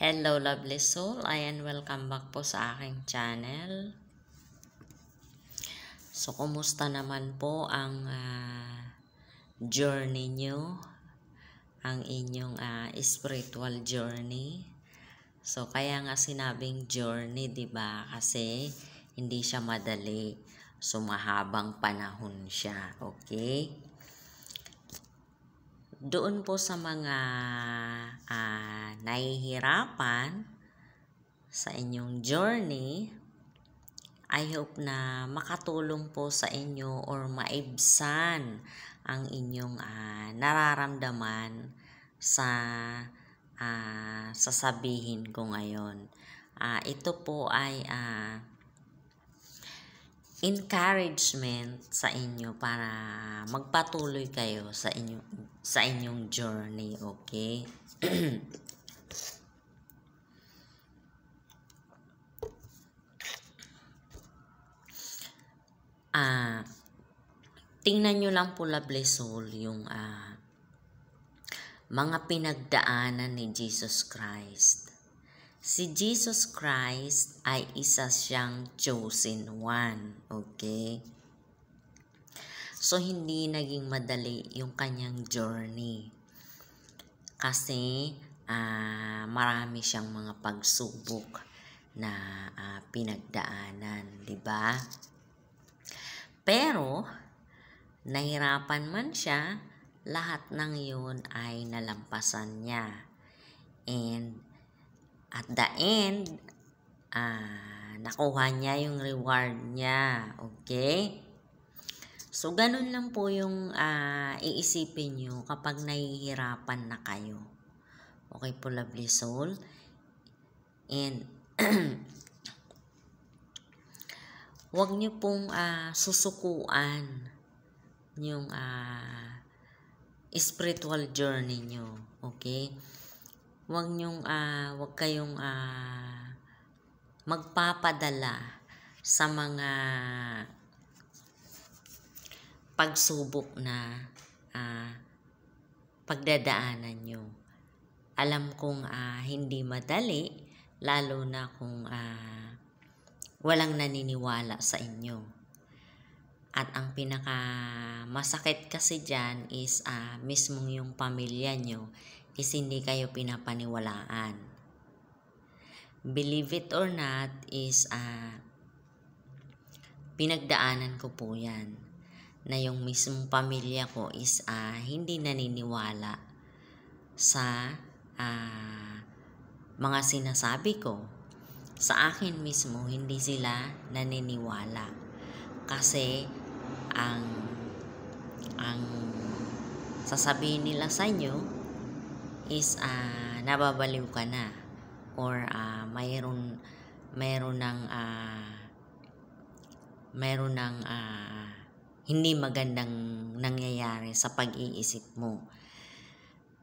Hello lovely soul, ayan welcome back po sa aking channel. So kumusta naman po ang uh, journey nyo, ang inyong uh, spiritual journey. So kaya nga sinabing journey 'di ba kasi hindi siya madali. So mahabang panahon siya, okay? Doon po sa mga nahihirapan sa inyong journey, I hope na makatulong po sa inyo or maibsan ang inyong uh, nararamdaman sa uh, sasabihin ko ngayon. Uh, ito po ay uh, encouragement sa inyo para magpatuloy kayo sa inyong sa inyong journey, okay? uh, tingnan nyo lang po Lablesol yung uh, mga pinagdaanan ni Jesus Christ. Si Jesus Christ ay isa siyang chosen one. Okay? So, hindi naging madali yung kanyang journey. Kasi, uh, marami siyang mga pagsubok na uh, pinagdaanan. ba? Diba? Pero, nahirapan man siya, lahat ng yun ay nalampasan niya. And, at the end, ah, nakuha niya yung reward niya. Okay? So, ganun lang po yung uh, iisipin nyo kapag nahihirapan na kayo. Okay po, lovely soul? And, huwag niyo pong uh, susukuan yung uh, spiritual journey niyo. Okay? Huwag niyo uh, ah, huwag kayong uh, magpapadala sa mga pagsubok na uh, pagdadaanan niyo. Alam kong uh, hindi madali, lalo na kung uh, walang naniniwala sa inyo. At ang pinaka masakit kasi dyan is uh, mismong yung pamilya nyo is hindi kayo pinapaniwalaan. Believe it or not is uh, pinagdaanan ko po yan na yung mismong pamilya ko is uh, hindi naniniwala sa uh, mga sinasabi ko sa akin mismo, hindi sila naniniwala. Kasi, ang, ang sasabihin nila sa inyo is uh, nababaliw ka na or uh, mayroon mayroon ng uh, mayroon ng uh, hindi magandang nangyayari sa pag-iisip mo.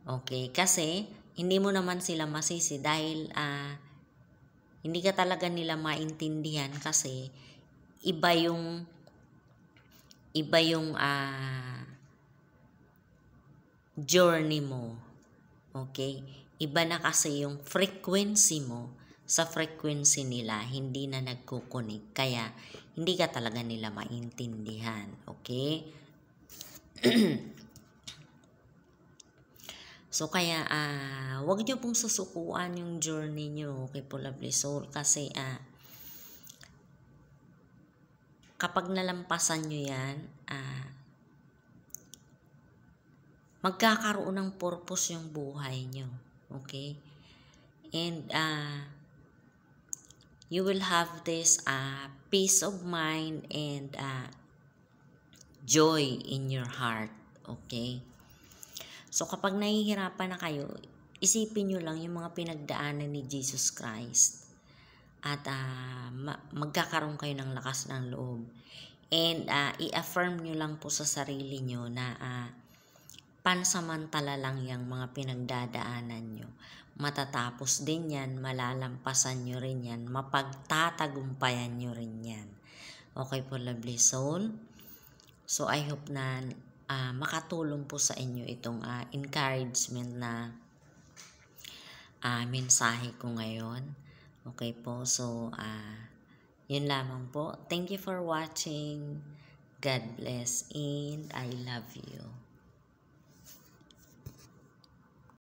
Okay, kasi hindi mo naman sila masisi dahil uh, hindi ka talaga nila maintindihan kasi iba yung iba yung uh, journey mo. Okay? Iba na kasi yung frequency mo sa frequency nila, hindi na nagkukunik. Kaya, hindi ka talaga nila maintindihan. Okay? So, kaya, uh, huwag nyo pong susukuan yung journey nyo kay Pulable Soul kasi, uh, kapag nalampasan nyo yan, uh, magkakaroon ng purpose yung buhay nyo. Okay? And, uh, you will have this uh, peace of mind and uh, joy in your heart. Okay? So kapag nahihirapan na kayo, isipin nyo lang yung mga pinagdaanan ni Jesus Christ. At uh, ma- magkakaroon kayo ng lakas ng loob. And uh, i-affirm nyo lang po sa sarili nyo na uh, pansamantala lang yung mga pinagdadaanan nyo. Matatapos din yan, malalampasan nyo rin yan, mapagtatagumpayan nyo rin yan. Okay po, lovely soul. So, I hope na uh, makatulong po sa inyo itong uh, encouragement na uh, mensahe ko ngayon. Okay po, so uh, yun lamang po. Thank you for watching. God bless and I love you.